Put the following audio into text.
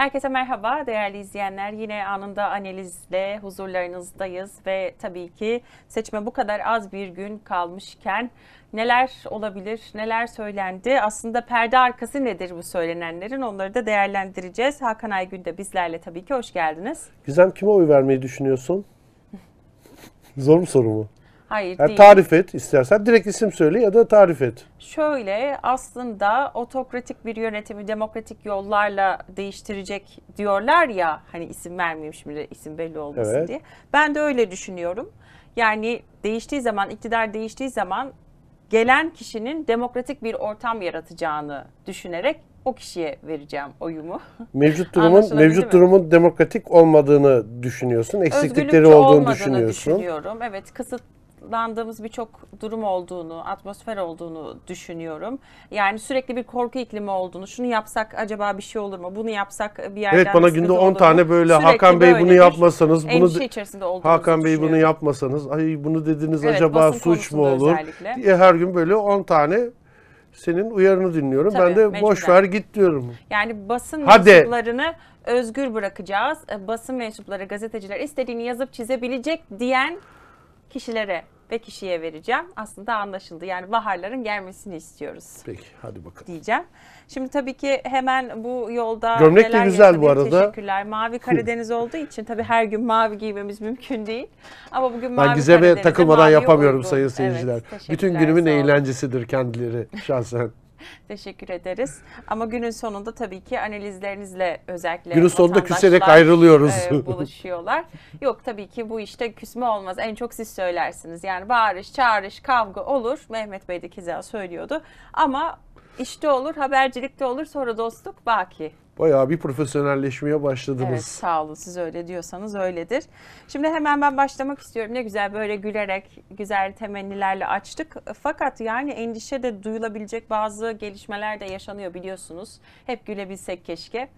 Herkese merhaba değerli izleyenler. Yine anında analizle huzurlarınızdayız ve tabii ki seçme bu kadar az bir gün kalmışken neler olabilir, neler söylendi? Aslında perde arkası nedir bu söylenenlerin? Onları da değerlendireceğiz. Hakan Aygün de bizlerle tabii ki hoş geldiniz. Gizem kime oy vermeyi düşünüyorsun? Zor mu soru mu? Hayır yani değil. Tarif et istersen. Direkt isim söyle ya da tarif et. Şöyle aslında otokratik bir yönetimi demokratik yollarla değiştirecek diyorlar ya hani isim vermeyeyim şimdi isim belli olmasın evet. diye. Ben de öyle düşünüyorum. Yani değiştiği zaman iktidar değiştiği zaman gelen kişinin demokratik bir ortam yaratacağını düşünerek o kişiye vereceğim oyumu. Mevcut durumun mevcut mi? durumun demokratik olmadığını düşünüyorsun. Eksiklikleri Özgürlükçü olduğunu düşünüyorsun. düşünüyorum. Evet, kısıt kaynaklandığımız birçok durum olduğunu, atmosfer olduğunu düşünüyorum. Yani sürekli bir korku iklimi olduğunu, şunu yapsak acaba bir şey olur mu, bunu yapsak bir yerden Evet bana günde 10 tane böyle sürekli Hakan Bey bunu yapmasanız, bunu içerisinde Hakan Bey bunu yapmasanız, ay bunu dediniz evet, acaba suç mu olur özellikle. diye her gün böyle 10 tane senin uyarını dinliyorum. Tabii, ben de mecburen. boş ver git diyorum. Yani basın mensuplarını özgür bırakacağız. E, basın mensupları, gazeteciler istediğini yazıp çizebilecek diyen kişilere ve kişiye vereceğim. Aslında anlaşıldı. Yani baharların gelmesini istiyoruz. Peki hadi bakalım. Diyeceğim. Şimdi tabii ki hemen bu yolda Gömlek de güzel bu arada. Teşekkürler. Mavi Karadeniz olduğu için tabii her gün mavi giymemiz mümkün değil. Ama bugün mavi Ben Gizem'e takılmadan yapamıyorum uygun. sayın seyirciler. Evet, Bütün günümün eğlencesidir kendileri şahsen. Teşekkür ederiz. Ama günün sonunda tabii ki analizlerinizle özellikle Günün sonunda küserek ayrılıyoruz. e, buluşuyorlar. Yok tabii ki bu işte küsme olmaz. En çok siz söylersiniz. Yani bağırış, çağırış, kavga olur. Mehmet Bey de keza söylüyordu. Ama işte olur, habercilikte olur, sonra dostluk baki. Bayağı bir profesyonelleşmeye başladınız. Evet sağ olun siz öyle diyorsanız öyledir. Şimdi hemen ben başlamak istiyorum. Ne güzel böyle gülerek, güzel temennilerle açtık. Fakat yani endişe de duyulabilecek bazı gelişmeler de yaşanıyor biliyorsunuz. Hep gülebilsek keşke.